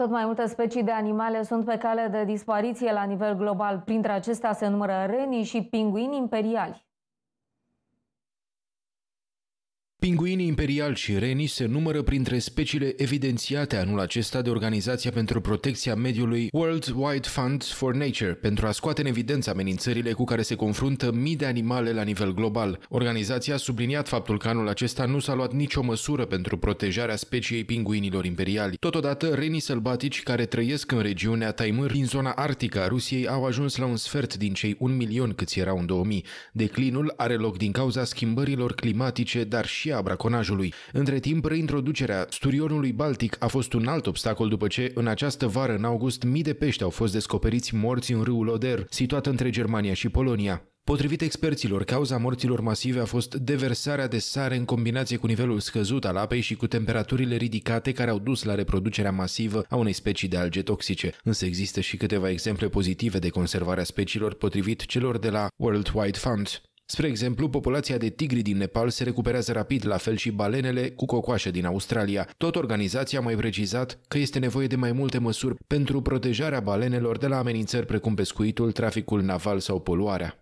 Tot mai multe specii de animale sunt pe cale de dispariție la nivel global. Printre acestea se numără renii și pinguini imperiali. Pinguinii imperial și reni se numără printre speciile evidențiate anul acesta de Organizația pentru Protecția Mediului World Wide Fund for Nature pentru a scoate în evidență amenințările cu care se confruntă mii de animale la nivel global. Organizația a subliniat faptul că anul acesta nu s-a luat nicio măsură pentru protejarea speciei pinguinilor imperiali. Totodată, renii sălbatici care trăiesc în regiunea Taimâr din zona arctică a Rusiei au ajuns la un sfert din cei un milion câți erau în 2000. Declinul are loc din cauza schimbărilor climatice, dar și și a braconajului. Între timp, reintroducerea sturionului baltic a fost un alt obstacol după ce, în această vară, în august, mii de pești au fost descoperiți morți în râul Oder, situat între Germania și Polonia. Potrivit experților, cauza morților masive a fost deversarea de sare în combinație cu nivelul scăzut al apei și cu temperaturile ridicate care au dus la reproducerea masivă a unei specii de alge toxice. Însă există și câteva exemple pozitive de conservare a speciilor potrivit celor de la World Wide Fund. Spre exemplu, populația de tigri din Nepal se recuperează rapid, la fel și balenele cu cocoașă din Australia. Tot organizația a mai precizat că este nevoie de mai multe măsuri pentru protejarea balenelor de la amenințări precum pescuitul, traficul naval sau poluarea.